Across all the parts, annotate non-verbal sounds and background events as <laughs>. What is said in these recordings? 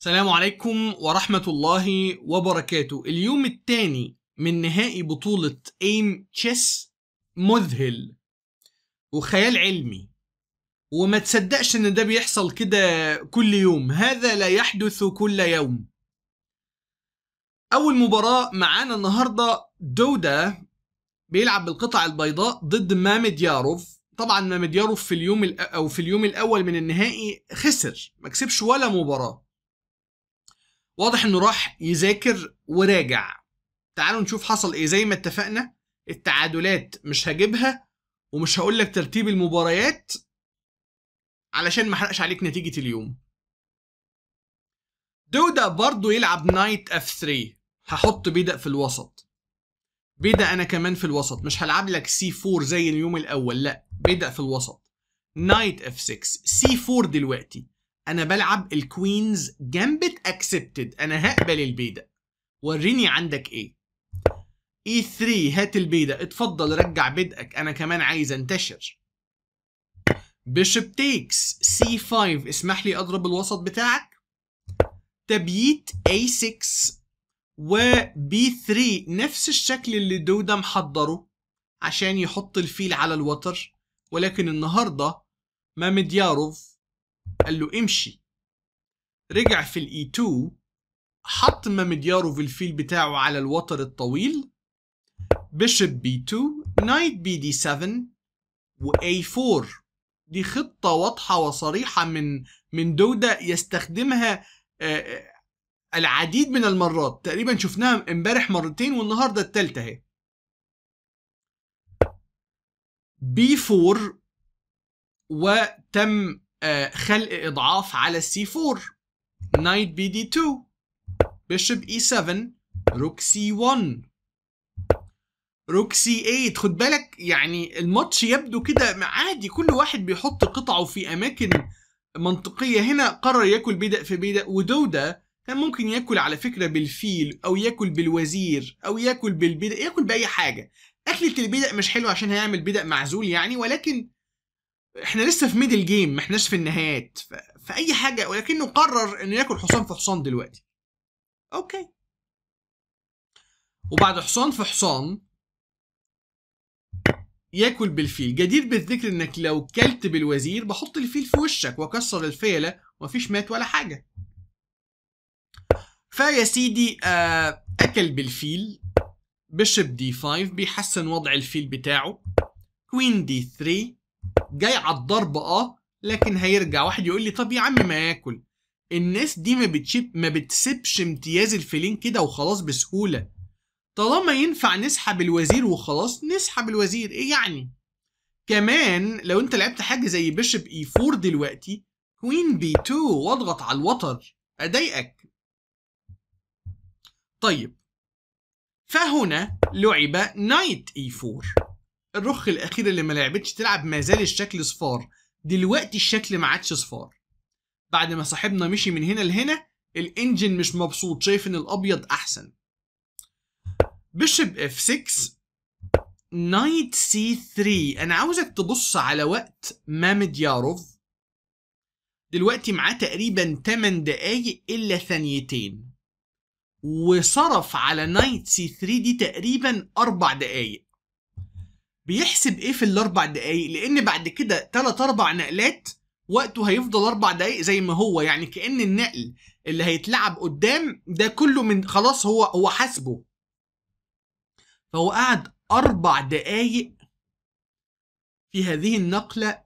السلام عليكم ورحمة الله وبركاته اليوم الثاني من نهائي بطولة ايم تشيس مذهل وخيال علمي وما تصدقش ان ده بيحصل كده كل يوم هذا لا يحدث كل يوم اول مباراة معانا النهاردة دودا بيلعب بالقطع البيضاء ضد مامد ياروف طبعا مامد ياروف في اليوم او في اليوم الاول من النهائي خسر ما كسبش ولا مباراه واضح انه راح يذاكر وراجع تعالوا نشوف حصل ايه زي ما اتفقنا التعادلات مش هجيبها ومش هقول لك ترتيب المباريات علشان ما احرقش عليك نتيجه اليوم دودا برضه يلعب نايت اف 3 هحط بيدا في الوسط بيدا انا كمان في الوسط مش هلعب لك سي 4 زي اليوم الاول لا بيدا في الوسط نايت اف 6 سي 4 دلوقتي انا بلعب الكوينز جامبت اكسبتد انا هقبل البيدق وريني عندك ايه اي e 3 هات البيدق اتفضل رجع بدقك انا كمان عايز انتشر بيشوب تيكس سي 5 اسمح لي اضرب الوسط بتاعك تبييت اي 6 وبي 3 نفس الشكل اللي دوده محضره عشان يحط الفيل على الوتر ولكن النهارده ماميدياروف قال له امشي رجع في الاي 2 e حط في الفيل بتاعه على الوتر الطويل بيشب بي 2 نايت بي دي 7 واي 4 دي خطة واضحة وصريحة من من دودة يستخدمها آه، آه، العديد من المرات تقريبا شفناها امبارح مرتين والنهاردة التالتة اهي بي 4 وتم آه، خلق اضعاف على c 4 نايت بي دي 2 بيشب اي 7 روك سي 1 روك سي 8 خد بالك يعني الماتش يبدو كده عادي كل واحد بيحط قطعه في اماكن منطقيه هنا قرر ياكل بدأ في بدأ ودوده كان ممكن ياكل على فكره بالفيل او ياكل بالوزير او ياكل بالبدأ ياكل باي حاجه اكله البدأ مش حلو عشان هيعمل بدأ معزول يعني ولكن احنا لسه في ميدل جيم ما احناش في النهايات ف... فاي حاجه ولكنه قرر انه ياكل حصان في حصان دلوقتي اوكي وبعد حصان في حصان ياكل بالفيل جدير بالذكر انك لو كلت بالوزير بحط الفيل في وشك واكسر الفيله ومفيش مات ولا حاجه فيا سيدي آه اكل بالفيل بشب دي 5 بيحسن وضع الفيل بتاعه كوين دي 3 جاي على الضرب اه لكن هيرجع واحد يقول لي طب يا عم ما ياكل الناس دي ما بتشيب ما بتسيبش امتياز الفيلين كده وخلاص بسهوله طالما ينفع نسحب الوزير وخلاص نسحب الوزير ايه يعني كمان لو انت لعبت حاجه زي بيشب اي 4 دلوقتي كوين بي 2 واضغط على الوتر اضايقك طيب فهنا لعب نايت اي 4 الرخ الاخيره اللي ما لعبتش تلعب ما زال الشكل صفار دلوقتي الشكل ما عادش صفار بعد ما صاحبنا مشي من هنا لهنا الانجن مش مبسوط شايف ان الابيض احسن بيشب اف 6 نايت سي 3 انا عاوزك تبص على وقت مامد ياروف دلوقتي معاه تقريبا 8 دقايق الا ثانيتين وصرف على نايت سي 3 دي تقريبا 4 دقايق بيحسب ايه في الاربع دقايق لان بعد كده تلات اربع نقلات وقته هيفضل اربع دقايق زي ما هو يعني كان النقل اللي هيتلعب قدام ده كله من خلاص هو هو حاسبه فهو قعد اربع دقايق في هذه النقله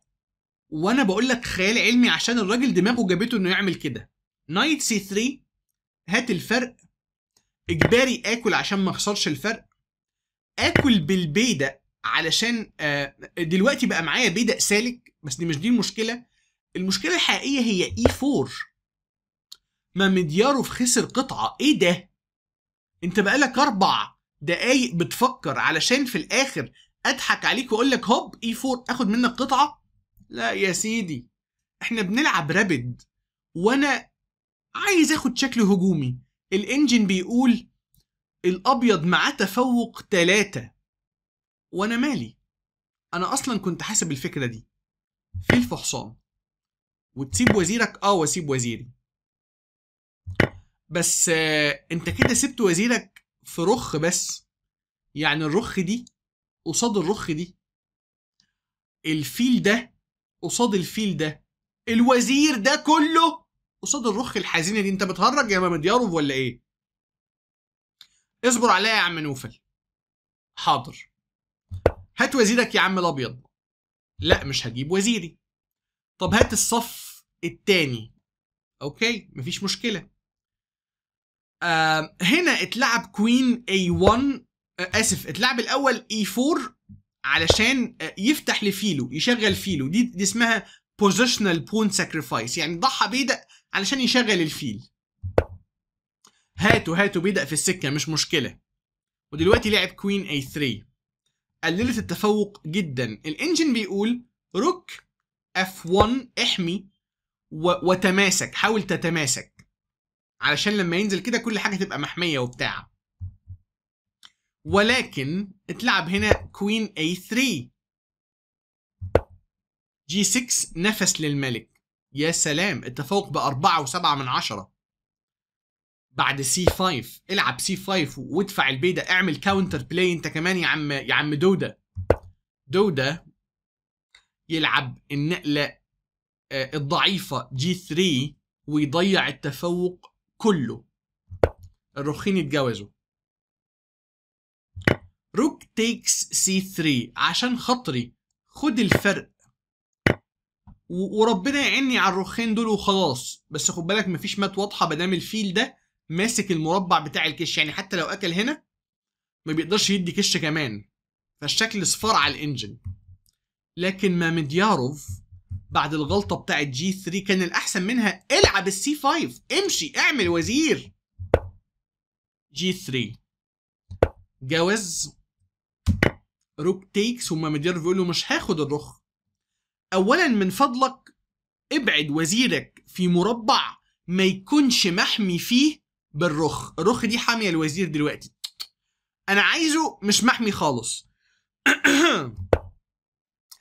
وانا بقول لك خيال علمي عشان الراجل دماغه جابته انه يعمل كده نايت سي 3 هات الفرق اجباري اكل عشان ما اخسرش الفرق اكل بالبيدق علشان آه، دلوقتي بقى معايا بدا سالك بس دي مش دي المشكله المشكله الحقيقيه هي اي e 4 ما مدياروف خسر قطعه ايه ده انت بقالك اربع دقايق بتفكر علشان في الاخر اضحك عليك واقول لك هوب اي e 4 اخد منك قطعه لا يا سيدي احنا بنلعب رابد وانا عايز اخد شكل هجومي الانجن بيقول الابيض معاه تفوق ثلاثة وانا مالي انا اصلا كنت حاسب الفكره دي في الفحصان وتسيب وزيرك اه واسيب وزيري بس آه انت كده سبت وزيرك في رخ بس يعني الرخ دي قصاد الرخ دي الفيل ده قصاد الفيل ده الوزير ده كله قصاد الرخ الحزينه دي انت بتهرج يا مامدياروف ولا ايه اصبر عليا يا عم نوفل حاضر هات وزيرك يا عم الابيض لا مش هجيب وزيري طب هات الصف التاني اوكي مفيش مشكله آه هنا اتلعب كوين اي 1 اسف اتلعب الاول اي e 4 علشان آه، يفتح لفيلو يشغل فيلو دي دي اسمها بوزيشنال بون ساكريفايس يعني ضحى بيدق علشان يشغل الفيل هاتوا هاتوا بيدق في السكه مش مشكله ودلوقتي لعب كوين اي 3 قللت التفوق جدا الانجن بيقول روك اف 1 احمي وتماسك حاول تتماسك علشان لما ينزل كده كل حاجه تبقى محميه وبتاع ولكن اتلعب هنا كوين اي 3 جي 6 نفس للملك يا سلام التفوق بأربعة وسبعة من عشرة بعد سي 5 العب سي 5 وادفع ده اعمل كاونتر بلاي انت كمان يا عم يا عم دوده دوده يلعب النقلة آه، الضعيفة جي 3 ويضيع التفوق كله الرخين يتجوزوا روك تيكس سي 3 عشان خاطري خد الفرق وربنا يعيني على الرخين دول وخلاص بس خد بالك مفيش مات واضحه ما دام الفيل ده ماسك المربع بتاع الكش يعني حتى لو اكل هنا ما بيقدرش يدي كش كمان فالشكل صفار على الانجن لكن ما مدياروف بعد الغلطة بتاعة جي 3 كان الأحسن منها العب السي 5 امشي اعمل وزير جي 3 جوز روك تيكس وما مدير بيقول له مش هاخد الرخ اولا من فضلك ابعد وزيرك في مربع ما يكونش محمي فيه بالرخ الرخ دي حاميه الوزير دلوقتي انا عايزه مش محمي خالص <clears throat>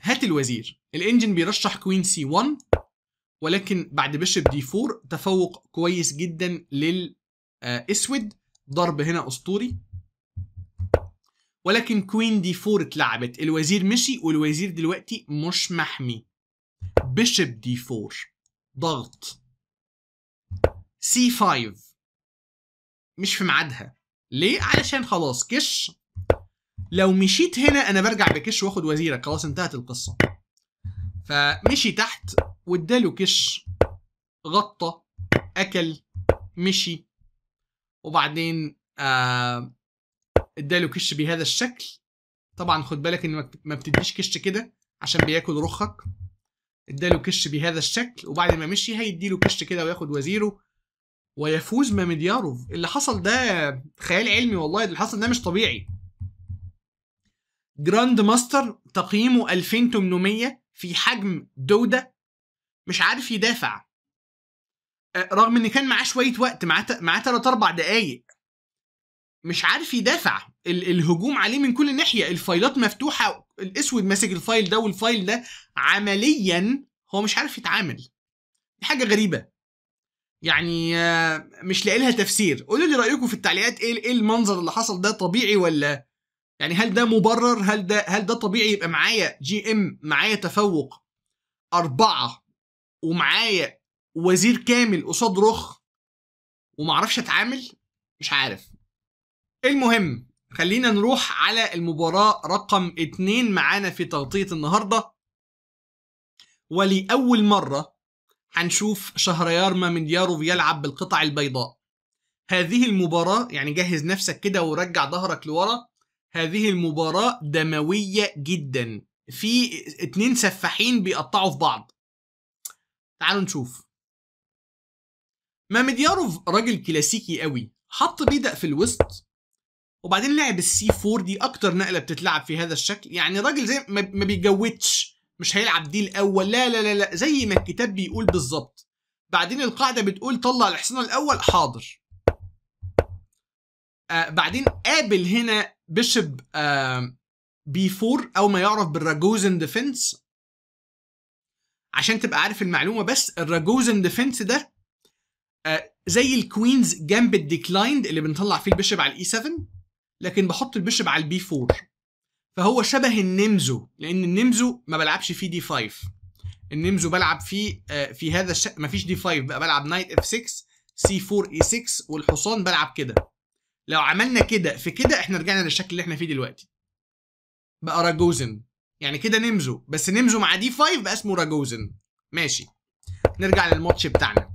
هات الوزير الانجن بيرشح كوين سي 1 ولكن بعد بشب دي 4 تفوق كويس جدا للاسود آه، ضرب هنا اسطوري ولكن كوين دي 4 اتلعبت الوزير مشي والوزير دلوقتي مش محمي بشب دي 4 ضغط سي 5 مش في ميعادها ليه علشان خلاص كش لو مشيت هنا انا برجع بكش واخد وزيرك خلاص انتهت القصه فمشي تحت واداله كش غطى اكل مشي وبعدين آه اداله كش بهذا الشكل طبعا خد بالك ان ما بتديش كش كده عشان بياكل رخك اداله كش بهذا الشكل وبعد ما مشي هيديله كش كده وياخد وزيره ويفوز ماميدياروف اللي حصل ده خيال علمي والله اللي حصل ده مش طبيعي جراند ماستر تقييمه 2800 في حجم دودة مش عارف يدافع آه، رغم ان كان معاه شويه وقت معاه معاه اربع دقايق مش عارف يدافع ال الهجوم عليه من كل ناحيه الفايلات مفتوحه الاسود ماسك الفايل ده والفايل ده عمليا هو مش عارف يتعامل دي حاجه غريبه يعني آه، مش لاقي لها تفسير قولوا لي رايكم في التعليقات ايه ايه المنظر اللي حصل ده طبيعي ولا يعني هل ده مبرر هل ده هل ده طبيعي يبقى معايا جي ام معايا تفوق أربعة ومعايا وزير كامل قصاد رخ ومعرفش اتعامل مش عارف المهم خلينا نروح على المباراة رقم اتنين معانا في تغطية النهاردة ولأول مرة هنشوف شهريار ماميديارو بيلعب بالقطع البيضاء هذه المباراة يعني جهز نفسك كده ورجع ظهرك لورا هذه المباراة دموية جدا في اتنين سفاحين بيقطعوا في بعض تعالوا نشوف ماميدياروف راجل كلاسيكي قوي حط بيدق في الوسط وبعدين لعب السي 4 دي اكتر نقله بتتلعب في هذا الشكل يعني راجل زي ما بيجودش مش هيلعب دي الاول لا لا لا لا زي ما الكتاب بيقول بالظبط بعدين القاعده بتقول طلع الحصان الاول حاضر آه بعدين قابل هنا بيشب آه بي 4 او ما يعرف بالراجوزن ديفنس عشان تبقى عارف المعلومه بس الراجوزن ديفنس ده آه زي الكوينز جنب الديكلايند اللي بنطلع فيه البيشب على الاي 7 لكن بحط البيشب على البي 4 فهو شبه النمزو لان النمزو ما بلعبش فيه دي 5 النمزو بلعب فيه آه، في هذا الش... فيش دي 5 بقى بلعب نايت اف 6 سي 4 اي 6 والحصان بلعب كده لو عملنا كده في كده احنا رجعنا للشكل اللي احنا فيه دلوقتي بقى راجوزن يعني كده نمزو بس نمزو مع دي 5 بقى اسمه راجوزن ماشي نرجع للماتش بتاعنا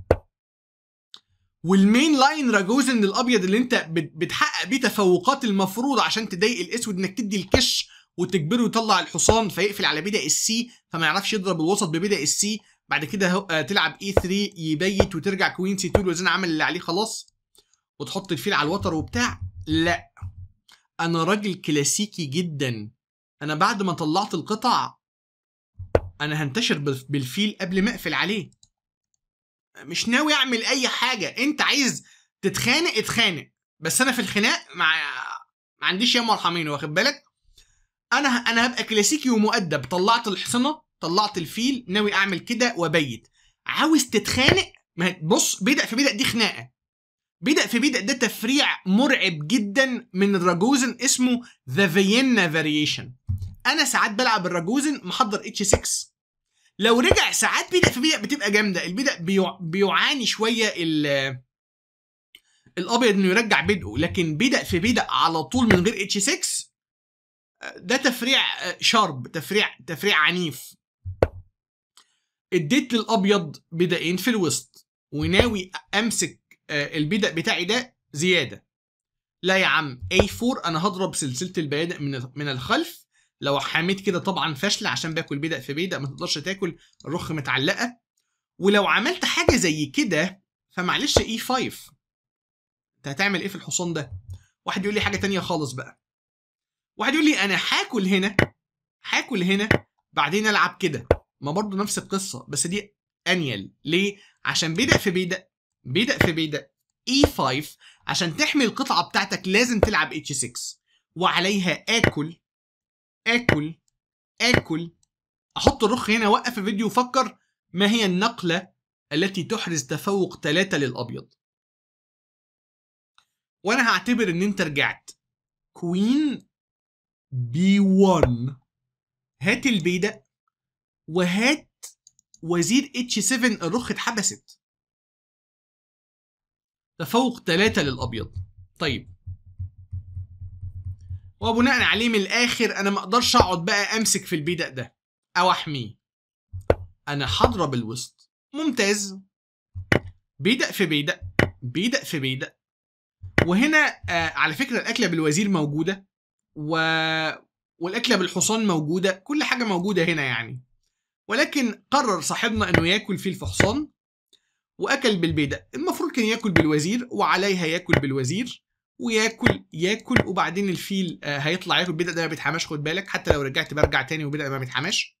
والمين لاين راجوزن الابيض اللي انت بتحقق بيه تفوقات المفروض عشان تضايق الاسود انك تدي الكش وتجبره يطلع الحصان فيقفل على بدا السي فما يعرفش يضرب الوسط ببدا السي بعد كده آه، تلعب اي e 3 يبيت وترجع كوين سي 2 الوزن عمل اللي عليه خلاص وتحط الفيل على الوتر وبتاع لا انا راجل كلاسيكي جدا انا بعد ما طلعت القطع انا هنتشر بالفيل قبل ما اقفل عليه مش ناوي اعمل اي حاجه انت عايز تتخانق اتخانق بس انا في الخناق مع ما عنديش يا مرحمين واخد بالك انا انا هبقى كلاسيكي ومؤدب طلعت الحصنه طلعت الفيل ناوي اعمل كده وابيت عاوز تتخانق ما بص بدأ في بدأ دي خناقه بدأ في بدأ ده تفريع مرعب جدا من الراجوزن اسمه ذا فيينا فاريشن انا ساعات بلعب الراجوزن محضر اتش 6 لو رجع ساعات بدأ في بدأ بتبقى جامده البدأ بيعاني شويه ال الابيض انه يرجع بدءه لكن بدأ في بدأ على طول من غير اتش 6 ده تفريع شارب تفريع تفريع عنيف اديت للابيض بدائين في الوسط وناوي امسك آه، البدق بتاعي ده زياده لا يا عم اي 4 انا هضرب سلسله البيادق من من الخلف لو حميت كده طبعا فشل عشان باكل بدق في بدق ما تقدرش تاكل الرخ متعلقه ولو عملت حاجه زي كده فمعلش اي 5 انت هتعمل ايه في الحصان ده واحد يقول لي حاجه تانية خالص بقى واحد يقول لي انا هاكل هنا هاكل هنا بعدين العب كده ما برضه نفس القصه بس دي انيل ليه عشان بيدق في بيدق بيدق في بيدق اي 5 عشان تحمي القطعه بتاعتك لازم تلعب اتش 6 وعليها اكل اكل اكل احط الرخ هنا وقف الفيديو وفكر ما هي النقله التي تحرز تفوق 3 للابيض وانا هعتبر ان انت رجعت كوين بي 1 هات البيدق وهات وزير اتش 7 الرخ اتحبست تفوق 3 للابيض طيب وبناء نعم عليه من الاخر انا ما اقدرش اقعد بقى امسك في البيدق ده او احميه انا هضرب الوسط ممتاز بيدق في بيدق بيدق في بيدق وهنا آه على فكره الاكله بالوزير موجوده و... والاكله بالحصان موجوده كل حاجه موجوده هنا يعني ولكن قرر صاحبنا انه ياكل فيل في حصان واكل بالبيدة المفروض كان ياكل بالوزير وعليها ياكل بالوزير وياكل ياكل وبعدين الفيل آه، هيطلع ياكل بدأ ده ما بيتحماش خد بالك حتى لو رجعت برجع تاني وبدأ ما بيتحماش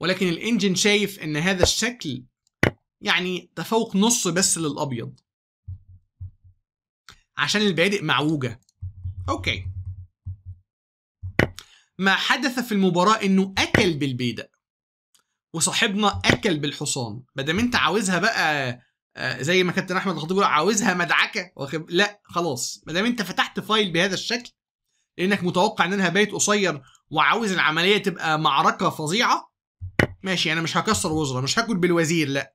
ولكن الانجن شايف ان هذا الشكل يعني تفوق نص بس للابيض عشان البادئ معوجه اوكي ما حدث في المباراة انه اكل بالبيدق وصاحبنا اكل بالحصان ما دام انت عاوزها بقى آه، زي ما كابتن احمد الخطيب بيقول عاوزها مدعكه واخب... لا خلاص ما دام انت فتحت فايل بهذا الشكل لانك متوقع انها بايت قصير وعاوز العمليه تبقى معركه فظيعه ماشي انا مش هكسر وزره مش هاكل بالوزير لا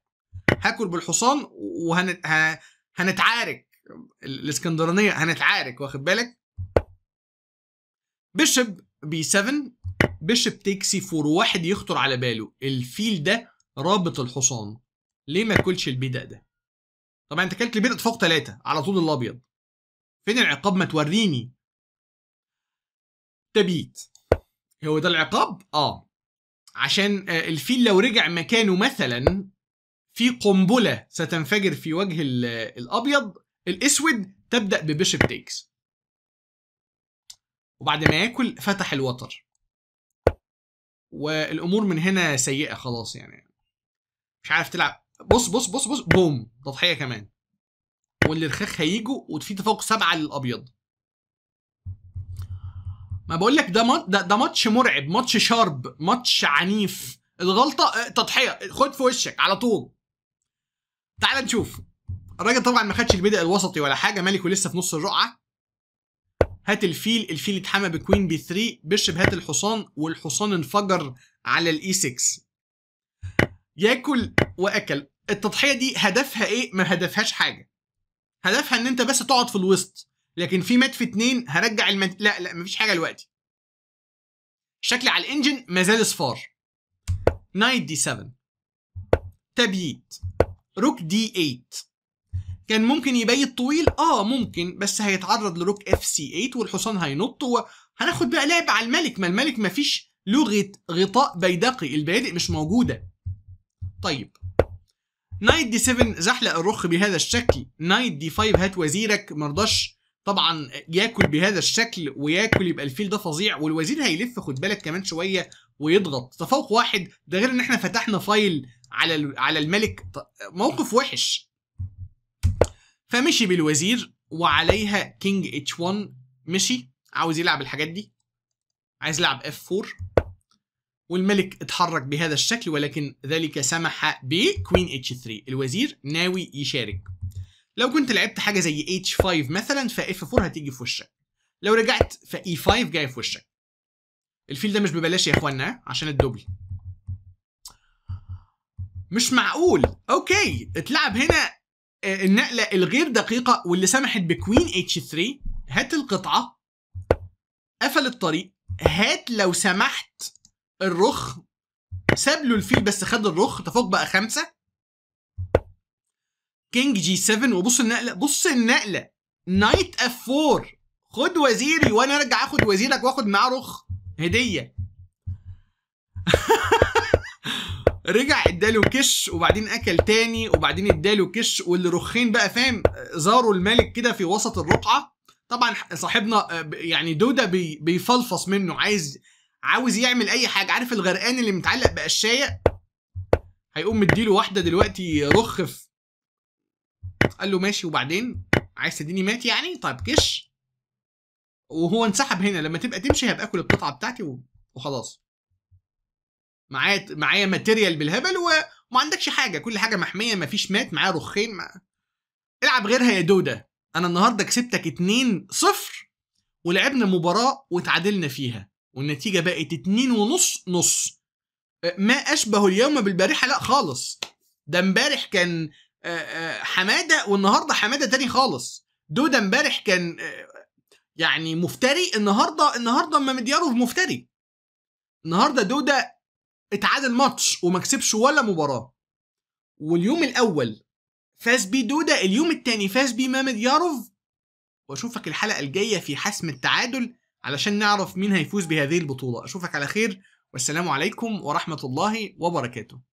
هاكل بالحصان وهنتعارك وهن... ه... الاسكندرانيه هنتعارك واخد بالك بيشب بي 7 بيشب تيك سي 4 واحد يخطر على باله الفيل ده رابط الحصان ليه ما كلش البيدق ده طبعا انت كلت البيدق فوق ثلاثة على طول الابيض فين العقاب ما توريني تبيت هو ده العقاب اه عشان آه، الفيل لو رجع مكانه مثلا في قنبله ستنفجر في وجه آه، الابيض الاسود تبدا ببيشب تيكس وبعد ما ياكل فتح الوتر والامور من هنا سيئه خلاص يعني مش عارف تلعب بص بص بص بص بوم تضحيه كمان والرخاخ هيجوا وفي تفوق سبعه للابيض ما بقول لك ده ده, ده ماتش مرعب ماتش شارب ماتش عنيف الغلطه آه، تضحيه خد في وشك على طول تعال نشوف الراجل طبعا ما خدش البدء الوسطي ولا حاجه مالك ولسه في نص الرقعه هات الفيل الفيل اتحمى بكوين بي 3 بشب هات الحصان والحصان انفجر على الاي 6 ياكل واكل التضحيه دي هدفها ايه ما هدفهاش حاجه هدفها ان انت بس تقعد في الوسط لكن في مات في اتنين هرجع المن... لا لا مفيش حاجه دلوقتي شكلي على الانجن مازال صفار نايت دي 7 تبييت روك دي 8 كان ممكن يبيت طويل اه ممكن بس هيتعرض لروك اف سي 8 والحصان هينط وهناخد بقى لعب على الملك ما الملك ما فيش لغه غطاء بيدقي البيادق مش موجوده طيب نايت دي 7 زحلق الرخ بهذا الشكل نايت دي 5 هات وزيرك مرضاش طبعا ياكل بهذا الشكل وياكل يبقى الفيل ده فظيع والوزير هيلف خد بالك كمان شويه ويضغط تفوق واحد ده غير ان احنا فتحنا فايل على على الملك موقف وحش فمشي بالوزير وعليها كينج اتش 1 مشي عاوز يلعب الحاجات دي عايز يلعب اف 4 والملك اتحرك بهذا الشكل ولكن ذلك سمح بكوين اتش 3 الوزير ناوي يشارك لو كنت لعبت حاجه زي اتش 5 مثلا فاف 4 هتيجي في وشك لو رجعت فاي 5 e جايه في وشك الفيل ده مش ببلاش يا اخوانا عشان الدبل مش معقول اوكي اتلعب هنا آه، النقله الغير دقيقه واللي سمحت بكوين اتش 3 هات القطعه قفل الطريق هات لو سمحت الرخ ساب له الفيل بس خد الرخ تفوق بقى خمسه كينج جي 7 وبص النقله بص النقله نايت اف 4 خد وزيري وانا ارجع اخد وزيرك واخد معاه رخ هديه <laughs> رجع اداله كش وبعدين اكل تاني وبعدين اداله كش والرخين بقى فاهم زاروا الملك كده في وسط الرقعه طبعا صاحبنا آه، يعني دوده بي بيفلفص منه عايز عاوز يعمل اي حاجه عارف الغرقان اللي متعلق بقشايه هيقوم مديله واحده دلوقتي رخ في قال له ماشي وبعدين عايز تديني مات يعني طيب كش وهو انسحب هنا لما تبقى تمشي هبقى اكل القطعه بتاعتي وخلاص معايا معايا ماتيريال بالهبل وما عندكش حاجه كل حاجه محميه مفيش مات معايا رخين ما... العب غيرها يا دوده انا النهارده كسبتك 2 0 ولعبنا مباراه وتعادلنا فيها والنتيجه بقت 2 ونص نص ما اشبه اليوم بالبارحه لا خالص ده امبارح كان حماده والنهارده حماده تاني خالص دوده امبارح كان يعني مفتري النهارده النهارده اما مدياره مفتري النهارده دوده اتعادل ماتش وما كسبش ولا مباراه واليوم الاول فاز بيه دودا اليوم التاني فاز بيه مامد ياروف واشوفك الحلقه الجايه في حسم التعادل علشان نعرف مين هيفوز بهذه البطوله اشوفك على خير والسلام عليكم ورحمه الله وبركاته